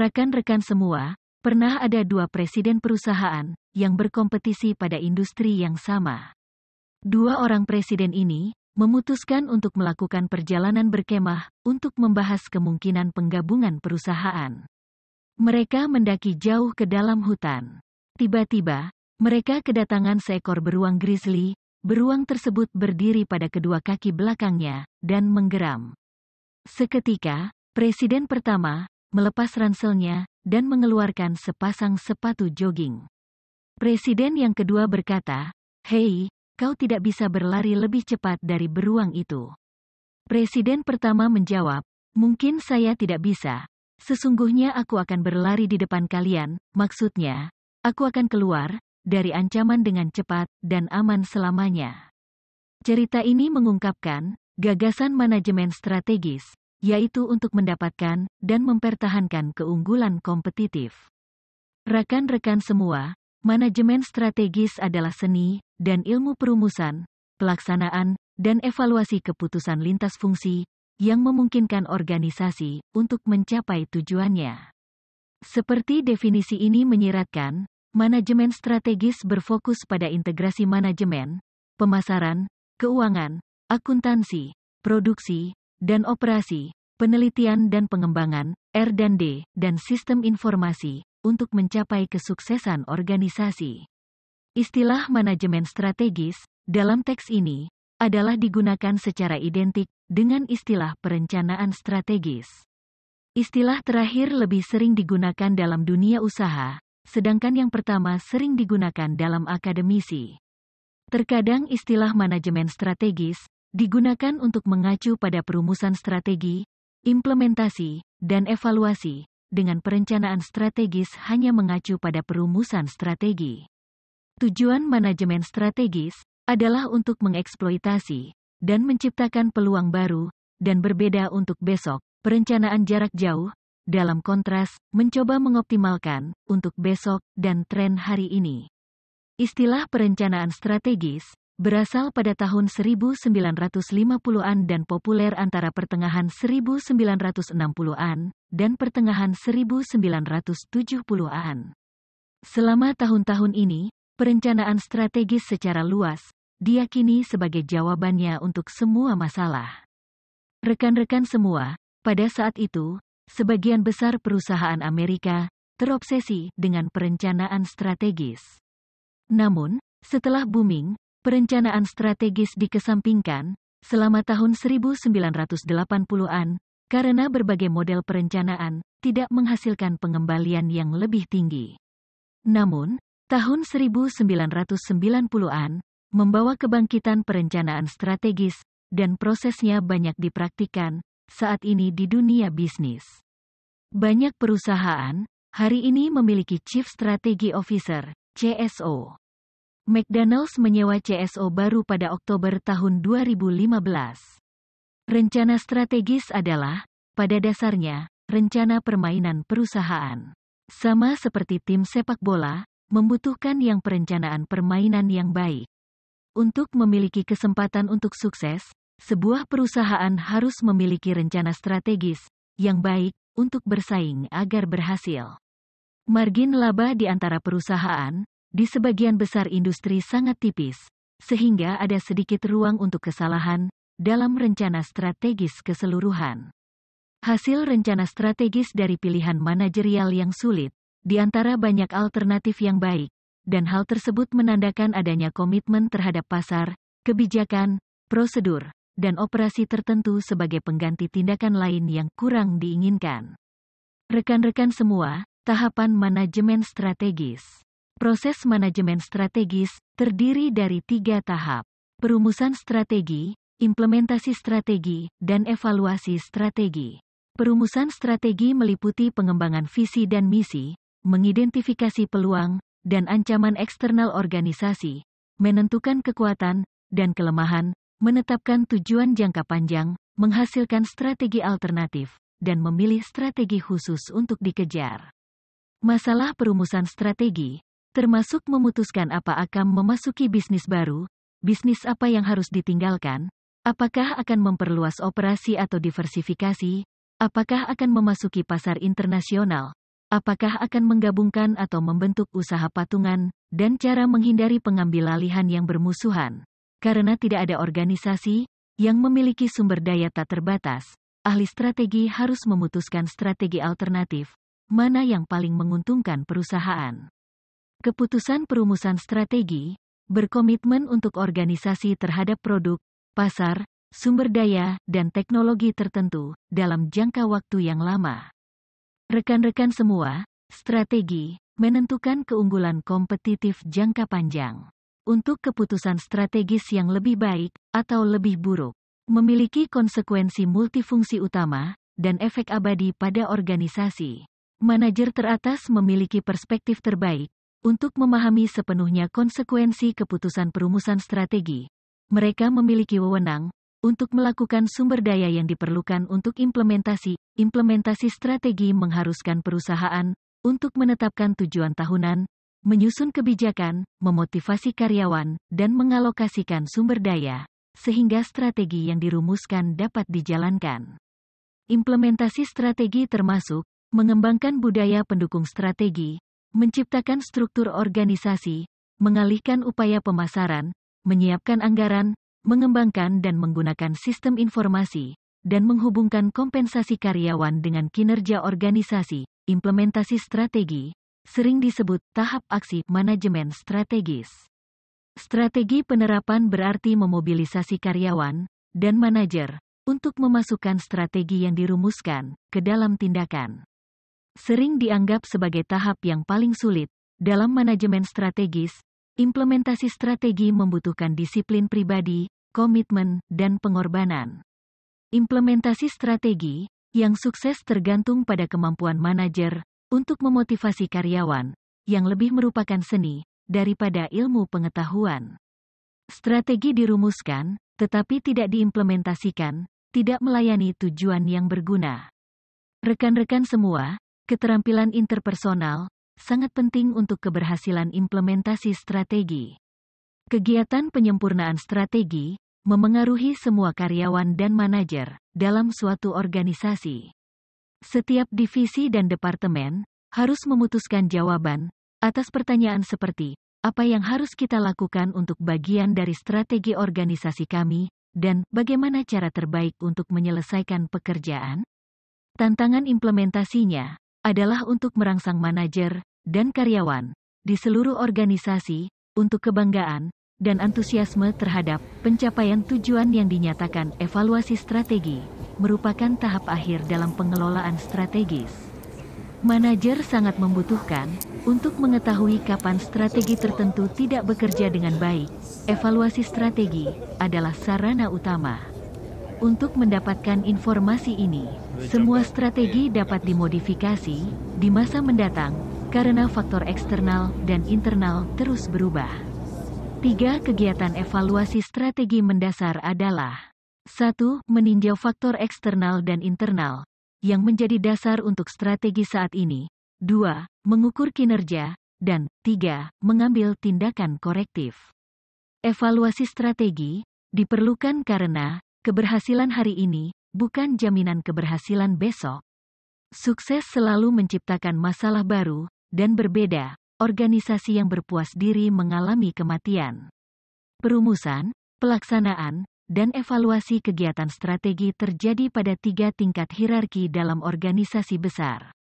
Rekan-rekan semua, pernah ada dua presiden perusahaan yang berkompetisi pada industri yang sama. Dua orang presiden ini memutuskan untuk melakukan perjalanan berkemah untuk membahas kemungkinan penggabungan perusahaan. Mereka mendaki jauh ke dalam hutan. Tiba-tiba, mereka kedatangan seekor beruang grizzly. Beruang tersebut berdiri pada kedua kaki belakangnya dan menggeram. Seketika, presiden pertama melepas ranselnya, dan mengeluarkan sepasang sepatu jogging. Presiden yang kedua berkata, Hei, kau tidak bisa berlari lebih cepat dari beruang itu. Presiden pertama menjawab, mungkin saya tidak bisa. Sesungguhnya aku akan berlari di depan kalian, maksudnya, aku akan keluar, dari ancaman dengan cepat dan aman selamanya. Cerita ini mengungkapkan gagasan manajemen strategis yaitu untuk mendapatkan dan mempertahankan keunggulan kompetitif. Rekan-rekan semua, manajemen strategis adalah seni dan ilmu perumusan, pelaksanaan, dan evaluasi keputusan lintas fungsi yang memungkinkan organisasi untuk mencapai tujuannya. Seperti definisi ini menyiratkan, manajemen strategis berfokus pada integrasi manajemen, pemasaran, keuangan, akuntansi, produksi, dan operasi, penelitian dan pengembangan, R dan D, dan sistem informasi, untuk mencapai kesuksesan organisasi. Istilah manajemen strategis, dalam teks ini, adalah digunakan secara identik dengan istilah perencanaan strategis. Istilah terakhir lebih sering digunakan dalam dunia usaha, sedangkan yang pertama sering digunakan dalam akademisi. Terkadang istilah manajemen strategis digunakan untuk mengacu pada perumusan strategi, implementasi, dan evaluasi, dengan perencanaan strategis hanya mengacu pada perumusan strategi. Tujuan manajemen strategis adalah untuk mengeksploitasi dan menciptakan peluang baru dan berbeda untuk besok, perencanaan jarak jauh, dalam kontras, mencoba mengoptimalkan untuk besok dan tren hari ini. Istilah perencanaan strategis berasal pada tahun 1950-an dan populer antara pertengahan 1960-an dan pertengahan 1970-an. Selama tahun-tahun ini, perencanaan strategis secara luas diyakini sebagai jawabannya untuk semua masalah. Rekan-rekan semua, pada saat itu, sebagian besar perusahaan Amerika terobsesi dengan perencanaan strategis. Namun, setelah booming, Perencanaan strategis dikesampingkan selama tahun 1980-an karena berbagai model perencanaan tidak menghasilkan pengembalian yang lebih tinggi. Namun, tahun 1990-an membawa kebangkitan perencanaan strategis dan prosesnya banyak dipraktikkan saat ini di dunia bisnis. Banyak perusahaan hari ini memiliki Chief Strategy Officer, CSO. McDonald's menyewa CSO baru pada Oktober tahun 2015. Rencana strategis adalah, pada dasarnya, rencana permainan perusahaan. Sama seperti tim sepak bola, membutuhkan yang perencanaan permainan yang baik. Untuk memiliki kesempatan untuk sukses, sebuah perusahaan harus memiliki rencana strategis yang baik untuk bersaing agar berhasil. Margin laba di antara perusahaan, di sebagian besar industri sangat tipis, sehingga ada sedikit ruang untuk kesalahan dalam rencana strategis keseluruhan. Hasil rencana strategis dari pilihan manajerial yang sulit, di antara banyak alternatif yang baik, dan hal tersebut menandakan adanya komitmen terhadap pasar, kebijakan, prosedur, dan operasi tertentu sebagai pengganti tindakan lain yang kurang diinginkan. Rekan-rekan semua, tahapan manajemen strategis. Proses manajemen strategis terdiri dari tiga tahap. Perumusan strategi, implementasi strategi, dan evaluasi strategi. Perumusan strategi meliputi pengembangan visi dan misi, mengidentifikasi peluang dan ancaman eksternal organisasi, menentukan kekuatan dan kelemahan, menetapkan tujuan jangka panjang, menghasilkan strategi alternatif, dan memilih strategi khusus untuk dikejar. Masalah perumusan strategi termasuk memutuskan apa akan memasuki bisnis baru, bisnis apa yang harus ditinggalkan, apakah akan memperluas operasi atau diversifikasi, apakah akan memasuki pasar internasional, apakah akan menggabungkan atau membentuk usaha patungan, dan cara menghindari pengambil alihan yang bermusuhan. Karena tidak ada organisasi yang memiliki sumber daya tak terbatas, ahli strategi harus memutuskan strategi alternatif, mana yang paling menguntungkan perusahaan. Keputusan perumusan strategi berkomitmen untuk organisasi terhadap produk, pasar, sumber daya, dan teknologi tertentu dalam jangka waktu yang lama. Rekan-rekan semua, strategi menentukan keunggulan kompetitif jangka panjang. Untuk keputusan strategis yang lebih baik atau lebih buruk, memiliki konsekuensi multifungsi utama dan efek abadi pada organisasi. Manajer teratas memiliki perspektif terbaik untuk memahami sepenuhnya konsekuensi keputusan perumusan strategi, mereka memiliki wewenang untuk melakukan sumber daya yang diperlukan untuk implementasi. Implementasi strategi mengharuskan perusahaan untuk menetapkan tujuan tahunan, menyusun kebijakan, memotivasi karyawan, dan mengalokasikan sumber daya, sehingga strategi yang dirumuskan dapat dijalankan. Implementasi strategi termasuk mengembangkan budaya pendukung strategi, menciptakan struktur organisasi, mengalihkan upaya pemasaran, menyiapkan anggaran, mengembangkan dan menggunakan sistem informasi, dan menghubungkan kompensasi karyawan dengan kinerja organisasi, implementasi strategi, sering disebut tahap aksi manajemen strategis. Strategi penerapan berarti memobilisasi karyawan dan manajer untuk memasukkan strategi yang dirumuskan ke dalam tindakan sering dianggap sebagai tahap yang paling sulit. Dalam manajemen strategis, implementasi strategi membutuhkan disiplin pribadi, komitmen, dan pengorbanan. Implementasi strategi yang sukses tergantung pada kemampuan manajer untuk memotivasi karyawan, yang lebih merupakan seni daripada ilmu pengetahuan. Strategi dirumuskan, tetapi tidak diimplementasikan, tidak melayani tujuan yang berguna. Rekan-rekan semua, Keterampilan interpersonal sangat penting untuk keberhasilan implementasi strategi. Kegiatan penyempurnaan strategi memengaruhi semua karyawan dan manajer dalam suatu organisasi. Setiap divisi dan departemen harus memutuskan jawaban atas pertanyaan seperti apa yang harus kita lakukan untuk bagian dari strategi organisasi kami dan bagaimana cara terbaik untuk menyelesaikan pekerjaan. Tantangan implementasinya adalah untuk merangsang manajer dan karyawan di seluruh organisasi untuk kebanggaan dan antusiasme terhadap pencapaian tujuan yang dinyatakan evaluasi strategi merupakan tahap akhir dalam pengelolaan strategis. Manajer sangat membutuhkan untuk mengetahui kapan strategi tertentu tidak bekerja dengan baik. Evaluasi strategi adalah sarana utama untuk mendapatkan informasi ini. Semua strategi dapat dimodifikasi di masa mendatang karena faktor eksternal dan internal terus berubah. Tiga kegiatan evaluasi strategi mendasar adalah satu, Meninjau faktor eksternal dan internal yang menjadi dasar untuk strategi saat ini. dua, Mengukur kinerja. Dan tiga, Mengambil tindakan korektif. Evaluasi strategi diperlukan karena keberhasilan hari ini bukan jaminan keberhasilan besok. Sukses selalu menciptakan masalah baru dan berbeda. Organisasi yang berpuas diri mengalami kematian. Perumusan, pelaksanaan, dan evaluasi kegiatan strategi terjadi pada tiga tingkat hierarki dalam organisasi besar.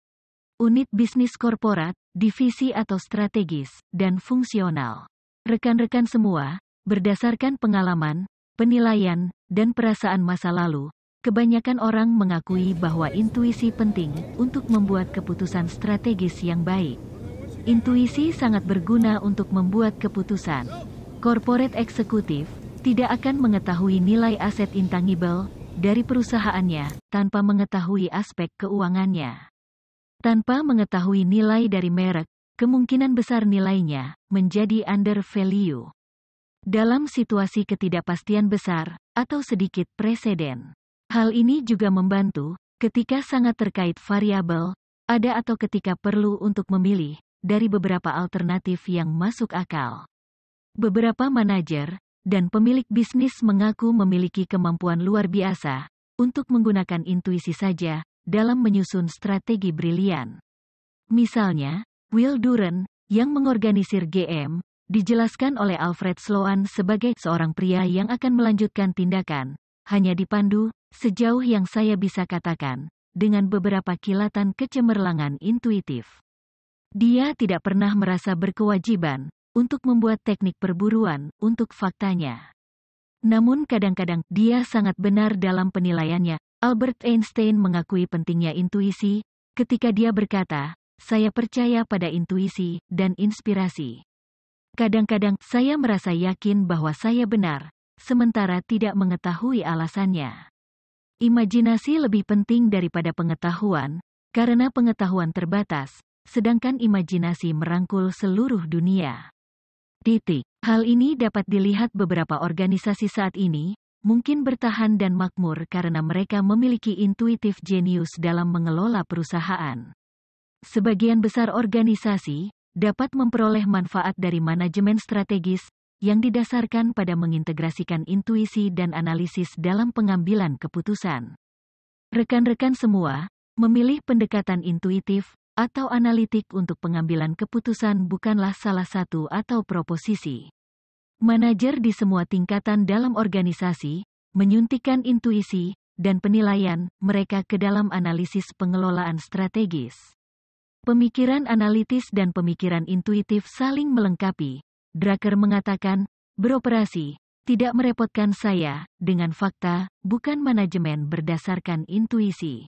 Unit bisnis korporat, divisi atau strategis, dan fungsional. Rekan-rekan semua, berdasarkan pengalaman, penilaian, dan perasaan masa lalu, Kebanyakan orang mengakui bahwa intuisi penting untuk membuat keputusan strategis yang baik. Intuisi sangat berguna untuk membuat keputusan. Corporate eksekutif tidak akan mengetahui nilai aset intangible dari perusahaannya tanpa mengetahui aspek keuangannya. Tanpa mengetahui nilai dari merek, kemungkinan besar nilainya menjadi under value. Dalam situasi ketidakpastian besar atau sedikit presiden, Hal ini juga membantu ketika sangat terkait variabel, ada atau ketika perlu untuk memilih dari beberapa alternatif yang masuk akal. Beberapa manajer dan pemilik bisnis mengaku memiliki kemampuan luar biasa untuk menggunakan intuisi saja dalam menyusun strategi brilian. Misalnya, Will Duren yang mengorganisir GM dijelaskan oleh Alfred Sloan sebagai seorang pria yang akan melanjutkan tindakan hanya dipandu Sejauh yang saya bisa katakan, dengan beberapa kilatan kecemerlangan intuitif. Dia tidak pernah merasa berkewajiban untuk membuat teknik perburuan untuk faktanya. Namun kadang-kadang dia sangat benar dalam penilaiannya. Albert Einstein mengakui pentingnya intuisi ketika dia berkata, "Saya percaya pada intuisi dan inspirasi." Kadang-kadang saya merasa yakin bahwa saya benar, sementara tidak mengetahui alasannya. Imajinasi lebih penting daripada pengetahuan, karena pengetahuan terbatas, sedangkan imajinasi merangkul seluruh dunia. Titik. Hal ini dapat dilihat beberapa organisasi saat ini, mungkin bertahan dan makmur karena mereka memiliki intuitif jenius dalam mengelola perusahaan. Sebagian besar organisasi dapat memperoleh manfaat dari manajemen strategis yang didasarkan pada mengintegrasikan intuisi dan analisis dalam pengambilan keputusan. Rekan-rekan semua, memilih pendekatan intuitif atau analitik untuk pengambilan keputusan bukanlah salah satu atau proposisi. Manajer di semua tingkatan dalam organisasi menyuntikan intuisi dan penilaian mereka ke dalam analisis pengelolaan strategis. Pemikiran analitis dan pemikiran intuitif saling melengkapi, Drucker mengatakan, beroperasi, tidak merepotkan saya, dengan fakta, bukan manajemen berdasarkan intuisi.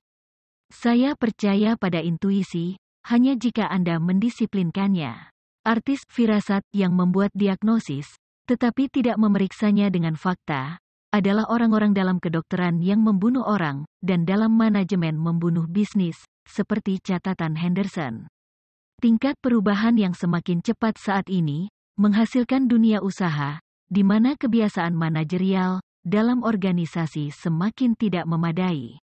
Saya percaya pada intuisi, hanya jika Anda mendisiplinkannya. Artis firasat yang membuat diagnosis, tetapi tidak memeriksanya dengan fakta, adalah orang-orang dalam kedokteran yang membunuh orang, dan dalam manajemen membunuh bisnis, seperti catatan Henderson. Tingkat perubahan yang semakin cepat saat ini, menghasilkan dunia usaha, di mana kebiasaan manajerial dalam organisasi semakin tidak memadai.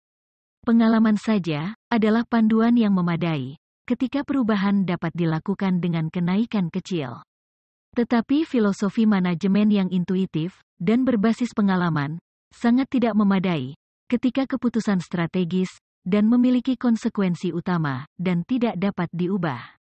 Pengalaman saja adalah panduan yang memadai ketika perubahan dapat dilakukan dengan kenaikan kecil. Tetapi filosofi manajemen yang intuitif dan berbasis pengalaman sangat tidak memadai ketika keputusan strategis dan memiliki konsekuensi utama dan tidak dapat diubah.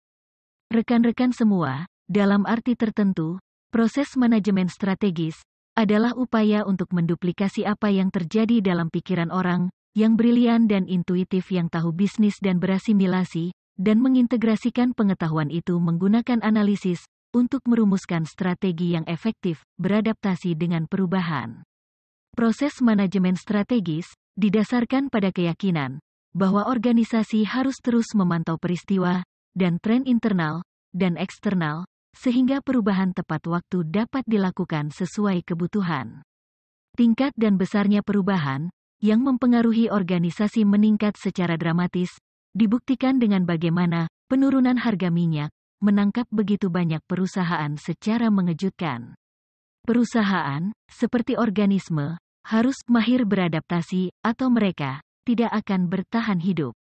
Rekan-rekan semua, dalam arti tertentu, proses manajemen strategis adalah upaya untuk menduplikasi apa yang terjadi dalam pikiran orang, yang brilian dan intuitif yang tahu bisnis dan berasimilasi, dan mengintegrasikan pengetahuan itu menggunakan analisis untuk merumuskan strategi yang efektif, beradaptasi dengan perubahan. Proses manajemen strategis didasarkan pada keyakinan bahwa organisasi harus terus memantau peristiwa dan tren internal dan eksternal sehingga perubahan tepat waktu dapat dilakukan sesuai kebutuhan. Tingkat dan besarnya perubahan yang mempengaruhi organisasi meningkat secara dramatis dibuktikan dengan bagaimana penurunan harga minyak menangkap begitu banyak perusahaan secara mengejutkan. Perusahaan, seperti organisme, harus mahir beradaptasi atau mereka tidak akan bertahan hidup.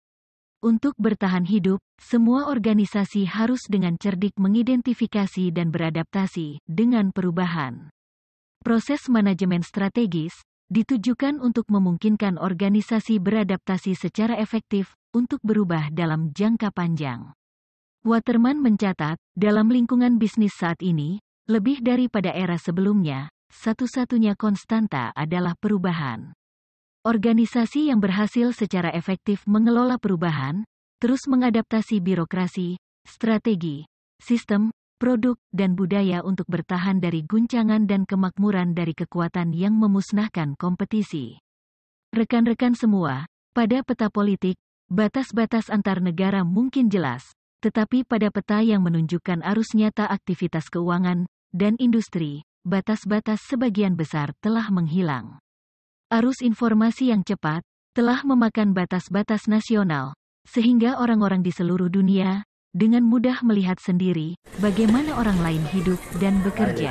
Untuk bertahan hidup, semua organisasi harus dengan cerdik mengidentifikasi dan beradaptasi dengan perubahan. Proses manajemen strategis ditujukan untuk memungkinkan organisasi beradaptasi secara efektif untuk berubah dalam jangka panjang. Waterman mencatat, dalam lingkungan bisnis saat ini, lebih daripada era sebelumnya, satu-satunya konstanta adalah perubahan. Organisasi yang berhasil secara efektif mengelola perubahan, terus mengadaptasi birokrasi, strategi, sistem, produk, dan budaya untuk bertahan dari guncangan dan kemakmuran dari kekuatan yang memusnahkan kompetisi. Rekan-rekan semua, pada peta politik, batas-batas antar negara mungkin jelas, tetapi pada peta yang menunjukkan arus nyata aktivitas keuangan dan industri, batas-batas sebagian besar telah menghilang. Arus informasi yang cepat telah memakan batas-batas nasional, sehingga orang-orang di seluruh dunia dengan mudah melihat sendiri bagaimana orang lain hidup dan bekerja.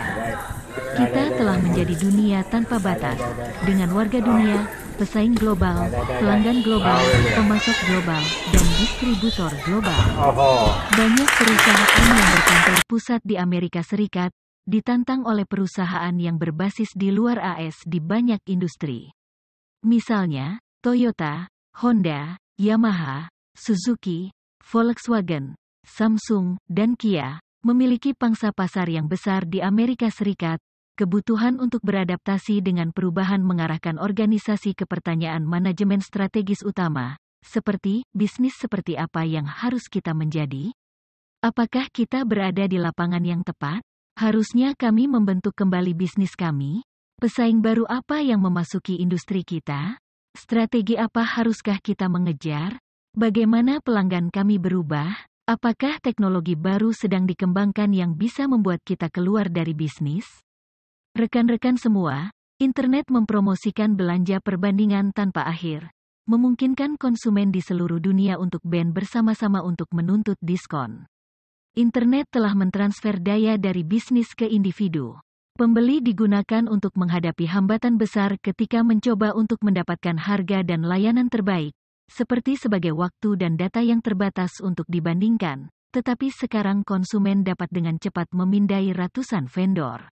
Kita telah menjadi dunia tanpa batas, dengan warga dunia, pesaing global, pelanggan global, pemasok global, dan distributor global. Banyak perusahaan yang berkantor pusat di Amerika Serikat ditantang oleh perusahaan yang berbasis di luar AS di banyak industri. Misalnya, Toyota, Honda, Yamaha, Suzuki, Volkswagen, Samsung, dan Kia, memiliki pangsa pasar yang besar di Amerika Serikat, kebutuhan untuk beradaptasi dengan perubahan mengarahkan organisasi ke pertanyaan manajemen strategis utama, seperti bisnis seperti apa yang harus kita menjadi? Apakah kita berada di lapangan yang tepat? Harusnya kami membentuk kembali bisnis kami? Pesaing baru apa yang memasuki industri kita? Strategi apa haruskah kita mengejar? Bagaimana pelanggan kami berubah? Apakah teknologi baru sedang dikembangkan yang bisa membuat kita keluar dari bisnis? Rekan-rekan semua, internet mempromosikan belanja perbandingan tanpa akhir, memungkinkan konsumen di seluruh dunia untuk band bersama-sama untuk menuntut diskon internet telah mentransfer daya dari bisnis ke individu. Pembeli digunakan untuk menghadapi hambatan besar ketika mencoba untuk mendapatkan harga dan layanan terbaik, seperti sebagai waktu dan data yang terbatas untuk dibandingkan. Tetapi sekarang konsumen dapat dengan cepat memindai ratusan vendor.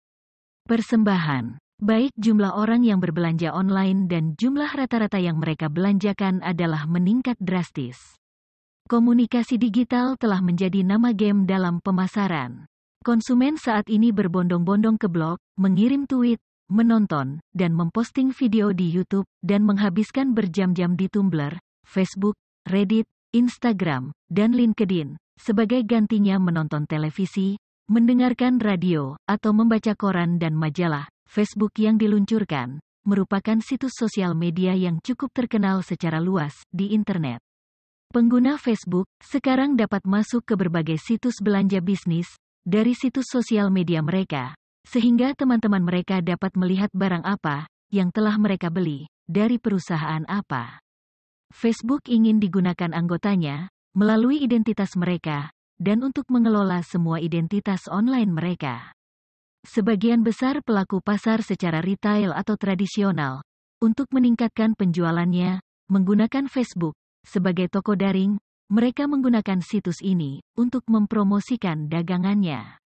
Persembahan Baik jumlah orang yang berbelanja online dan jumlah rata-rata yang mereka belanjakan adalah meningkat drastis. Komunikasi digital telah menjadi nama game dalam pemasaran. Konsumen saat ini berbondong-bondong ke blog, mengirim tweet, menonton, dan memposting video di YouTube, dan menghabiskan berjam-jam di Tumblr, Facebook, Reddit, Instagram, dan LinkedIn, sebagai gantinya menonton televisi, mendengarkan radio, atau membaca koran dan majalah. Facebook yang diluncurkan merupakan situs sosial media yang cukup terkenal secara luas di internet. Pengguna Facebook sekarang dapat masuk ke berbagai situs belanja bisnis dari situs sosial media mereka, sehingga teman-teman mereka dapat melihat barang apa yang telah mereka beli dari perusahaan apa. Facebook ingin digunakan anggotanya melalui identitas mereka dan untuk mengelola semua identitas online mereka. Sebagian besar pelaku pasar secara retail atau tradisional untuk meningkatkan penjualannya menggunakan Facebook sebagai toko daring, mereka menggunakan situs ini untuk mempromosikan dagangannya.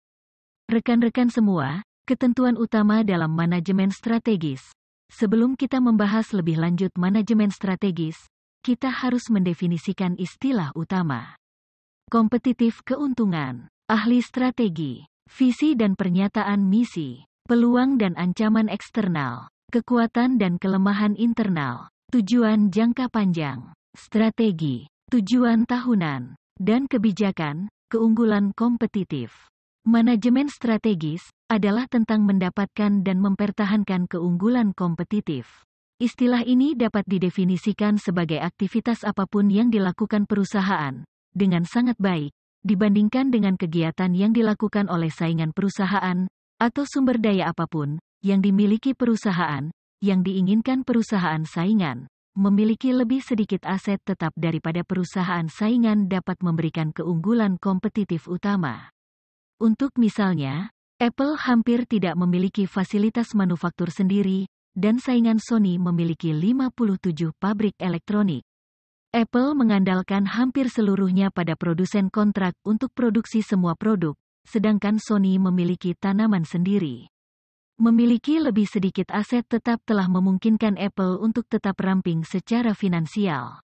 Rekan-rekan semua, ketentuan utama dalam manajemen strategis. Sebelum kita membahas lebih lanjut manajemen strategis, kita harus mendefinisikan istilah utama. Kompetitif keuntungan, ahli strategi, visi dan pernyataan misi, peluang dan ancaman eksternal, kekuatan dan kelemahan internal, tujuan jangka panjang, strategi, tujuan tahunan, dan kebijakan, keunggulan kompetitif. Manajemen strategis adalah tentang mendapatkan dan mempertahankan keunggulan kompetitif. Istilah ini dapat didefinisikan sebagai aktivitas apapun yang dilakukan perusahaan dengan sangat baik dibandingkan dengan kegiatan yang dilakukan oleh saingan perusahaan atau sumber daya apapun yang dimiliki perusahaan yang diinginkan perusahaan saingan memiliki lebih sedikit aset tetap daripada perusahaan saingan dapat memberikan keunggulan kompetitif utama. Untuk misalnya, Apple hampir tidak memiliki fasilitas manufaktur sendiri, dan saingan Sony memiliki 57 pabrik elektronik. Apple mengandalkan hampir seluruhnya pada produsen kontrak untuk produksi semua produk, sedangkan Sony memiliki tanaman sendiri. Memiliki lebih sedikit aset tetap telah memungkinkan Apple untuk tetap ramping secara finansial.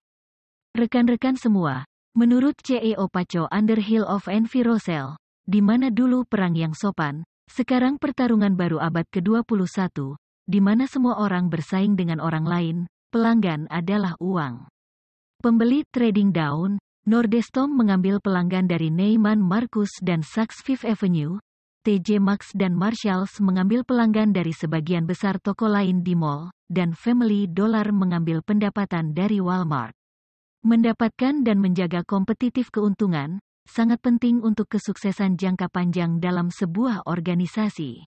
Rekan-rekan semua, menurut CEO Paco Underhill of Envirocell, di mana dulu perang yang sopan, sekarang pertarungan baru abad ke-21, di mana semua orang bersaing dengan orang lain, pelanggan adalah uang. Pembeli trading down, Nordestom mengambil pelanggan dari Neiman Marcus dan Saks Fifth Avenue, TJ Maxx dan Marshalls mengambil pelanggan dari sebagian besar toko lain di mall, dan Family Dollar mengambil pendapatan dari Walmart. Mendapatkan dan menjaga kompetitif keuntungan, sangat penting untuk kesuksesan jangka panjang dalam sebuah organisasi.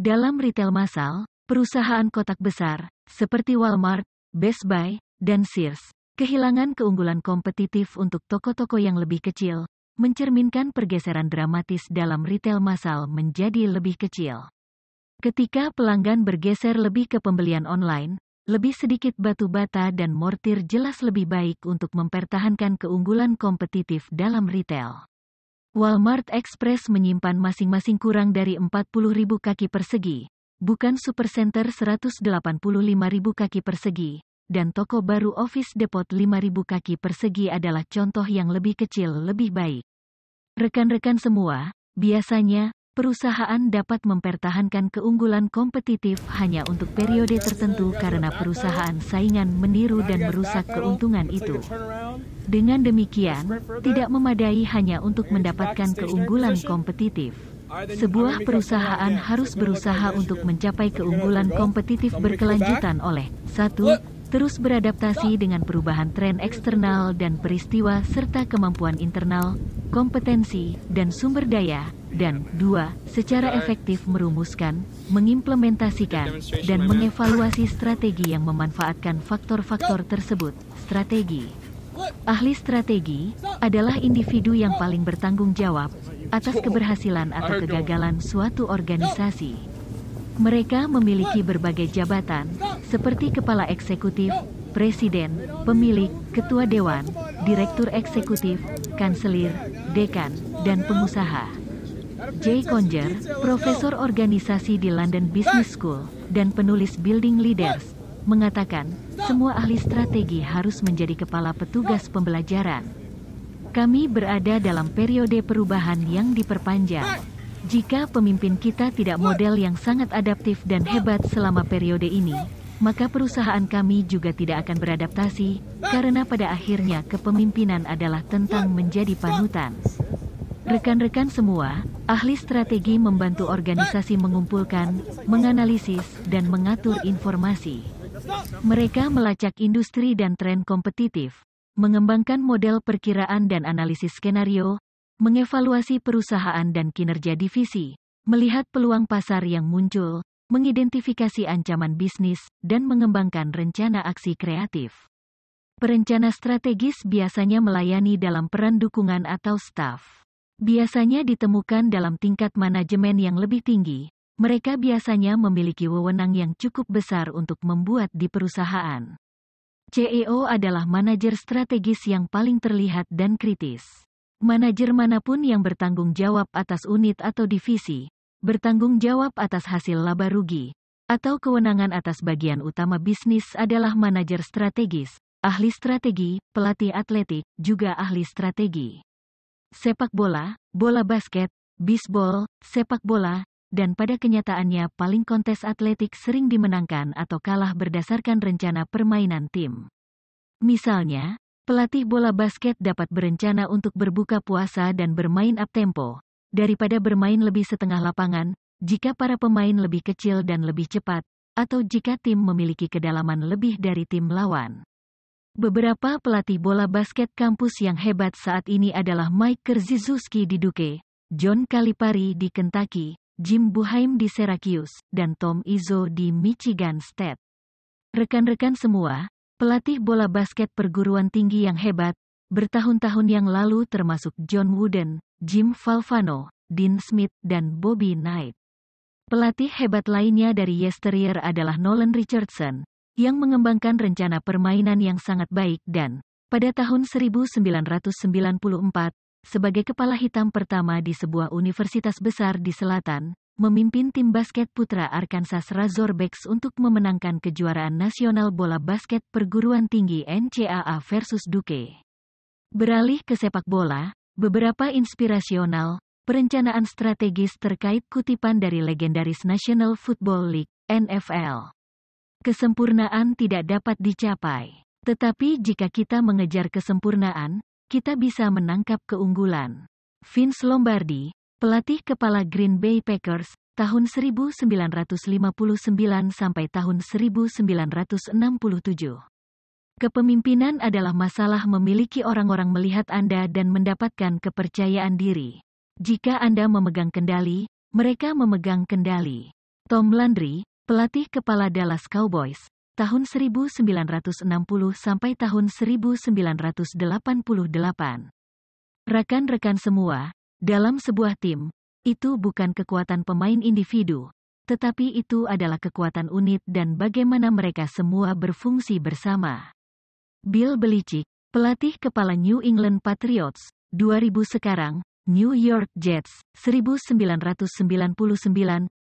Dalam retail massal, perusahaan kotak besar, seperti Walmart, Best Buy, dan Sears, kehilangan keunggulan kompetitif untuk toko-toko yang lebih kecil, mencerminkan pergeseran dramatis dalam retail massal menjadi lebih kecil. Ketika pelanggan bergeser lebih ke pembelian online, lebih sedikit batu bata dan mortir jelas lebih baik untuk mempertahankan keunggulan kompetitif dalam retail. Walmart Express menyimpan masing-masing kurang dari 40.000 kaki persegi, bukan Supercenter 185.000 kaki persegi, dan toko baru Office Depot 5000 kaki persegi adalah contoh yang lebih kecil lebih baik. Rekan-rekan semua, biasanya, perusahaan dapat mempertahankan keunggulan kompetitif hanya untuk periode tertentu karena perusahaan saingan meniru dan merusak keuntungan itu. Dengan demikian, tidak memadai hanya untuk mendapatkan keunggulan kompetitif. Sebuah perusahaan harus berusaha untuk mencapai keunggulan kompetitif berkelanjutan oleh 1 terus beradaptasi dengan perubahan tren eksternal dan peristiwa serta kemampuan internal, kompetensi, dan sumber daya, dan dua, secara efektif merumuskan, mengimplementasikan, dan mengevaluasi strategi yang memanfaatkan faktor-faktor tersebut. Strategi Ahli strategi adalah individu yang paling bertanggung jawab atas keberhasilan atau kegagalan suatu organisasi. Mereka memiliki berbagai jabatan, seperti kepala eksekutif, presiden, pemilik, ketua dewan, direktur eksekutif, kanselir, dekan, dan pengusaha. Jay Conger, profesor organisasi di London Business School dan penulis Building Leaders, mengatakan semua ahli strategi harus menjadi kepala petugas pembelajaran. Kami berada dalam periode perubahan yang diperpanjang jika pemimpin kita tidak model yang sangat adaptif dan hebat selama periode ini, maka perusahaan kami juga tidak akan beradaptasi karena pada akhirnya kepemimpinan adalah tentang menjadi panutan. Rekan-rekan semua, ahli strategi membantu organisasi mengumpulkan, menganalisis, dan mengatur informasi. Mereka melacak industri dan tren kompetitif, mengembangkan model perkiraan dan analisis skenario, mengevaluasi perusahaan dan kinerja divisi, melihat peluang pasar yang muncul, mengidentifikasi ancaman bisnis, dan mengembangkan rencana aksi kreatif. Perencana strategis biasanya melayani dalam peran dukungan atau staf. Biasanya ditemukan dalam tingkat manajemen yang lebih tinggi. Mereka biasanya memiliki wewenang yang cukup besar untuk membuat di perusahaan. CEO adalah manajer strategis yang paling terlihat dan kritis. Manajer manapun yang bertanggung jawab atas unit atau divisi, bertanggung jawab atas hasil laba rugi, atau kewenangan atas bagian utama bisnis adalah manajer strategis, ahli strategi, pelatih atletik, juga ahli strategi. Sepak bola, bola basket, bisbol, sepak bola, dan pada kenyataannya paling kontes atletik sering dimenangkan atau kalah berdasarkan rencana permainan tim. Misalnya, Pelatih bola basket dapat berencana untuk berbuka puasa dan bermain up-tempo, daripada bermain lebih setengah lapangan, jika para pemain lebih kecil dan lebih cepat, atau jika tim memiliki kedalaman lebih dari tim lawan. Beberapa pelatih bola basket kampus yang hebat saat ini adalah Mike Kerzizuski di Duke, John Calipari di Kentucky, Jim Buheim di Syracuse, dan Tom Izzo di Michigan State. Rekan-rekan semua, Pelatih bola basket perguruan tinggi yang hebat, bertahun-tahun yang lalu termasuk John Wooden, Jim Valvano, Dean Smith, dan Bobby Knight. Pelatih hebat lainnya dari Yesteryear adalah Nolan Richardson, yang mengembangkan rencana permainan yang sangat baik dan, pada tahun 1994, sebagai kepala hitam pertama di sebuah universitas besar di selatan, memimpin tim basket putra Arkansas Razorbacks untuk memenangkan kejuaraan nasional bola basket perguruan tinggi NCAA versus Duke. Beralih ke sepak bola, beberapa inspirasional, perencanaan strategis terkait kutipan dari legendaris National Football League, NFL. Kesempurnaan tidak dapat dicapai. Tetapi jika kita mengejar kesempurnaan, kita bisa menangkap keunggulan. Vince Lombardi, Pelatih kepala Green Bay Packers, tahun 1959 sampai tahun 1967. Kepemimpinan adalah masalah memiliki orang-orang melihat Anda dan mendapatkan kepercayaan diri. Jika Anda memegang kendali, mereka memegang kendali. Tom Landry, pelatih kepala Dallas Cowboys, tahun 1960 sampai tahun 1988. Rekan-rekan semua, dalam sebuah tim, itu bukan kekuatan pemain individu, tetapi itu adalah kekuatan unit dan bagaimana mereka semua berfungsi bersama. Bill Belichick, pelatih kepala New England Patriots, 2000 sekarang, New York Jets, 1999,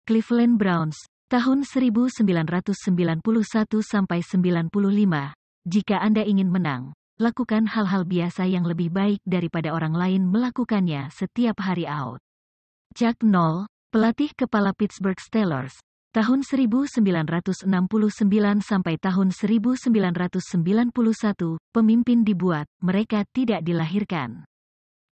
Cleveland Browns, tahun 1991 sampai 95. Jika Anda ingin menang, lakukan hal-hal biasa yang lebih baik daripada orang lain melakukannya setiap hari out. Jack Noll, pelatih kepala Pittsburgh Steelers, tahun 1969 sampai tahun 1991, pemimpin dibuat, mereka tidak dilahirkan.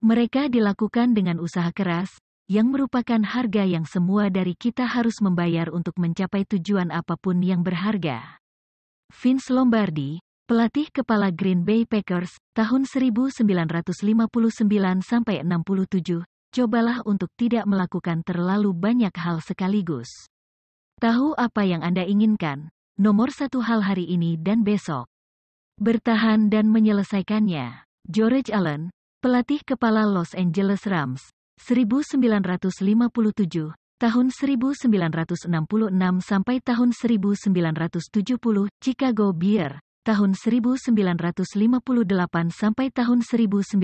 Mereka dilakukan dengan usaha keras, yang merupakan harga yang semua dari kita harus membayar untuk mencapai tujuan apapun yang berharga. Vince Lombardi, Pelatih kepala Green Bay Packers tahun 1959 sampai 67, cobalah untuk tidak melakukan terlalu banyak hal sekaligus. Tahu apa yang Anda inginkan, nomor satu hal hari ini dan besok. Bertahan dan menyelesaikannya. George Allen, pelatih kepala Los Angeles Rams, 1957, tahun 1966 sampai tahun 1970, Chicago Bear, tahun 1958 sampai tahun 1955,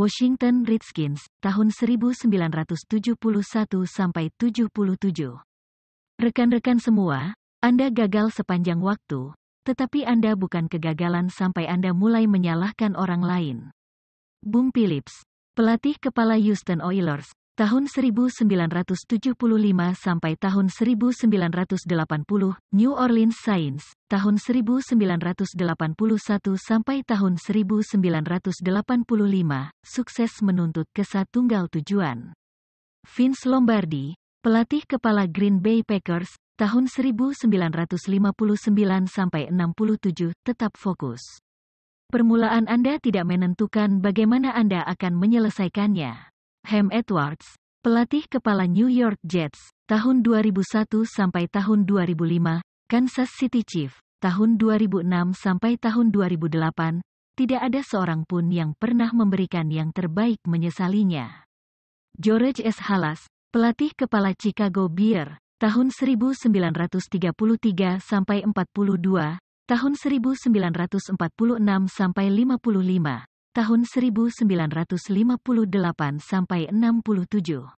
Washington Redskins, tahun 1971 sampai 77. Rekan-rekan semua, Anda gagal sepanjang waktu, tetapi Anda bukan kegagalan sampai Anda mulai menyalahkan orang lain. Boom Phillips, pelatih kepala Houston Oilers, Tahun 1975 sampai tahun 1980, New Orleans Saints, tahun 1981 sampai tahun 1985, sukses menuntut ke tunggal tujuan. Vince Lombardi, pelatih kepala Green Bay Packers, tahun 1959 sampai 67, tetap fokus. Permulaan Anda tidak menentukan bagaimana Anda akan menyelesaikannya. Ham Edwards, pelatih kepala New York Jets, tahun 2001 sampai tahun 2005, Kansas City Chief tahun 2006 sampai tahun 2008, tidak ada seorang pun yang pernah memberikan yang terbaik menyesalinya. George S. Halas, pelatih kepala Chicago Bear, tahun 1933 sampai 42, tahun 1946 sampai 55, tahun 1958 sampai 67.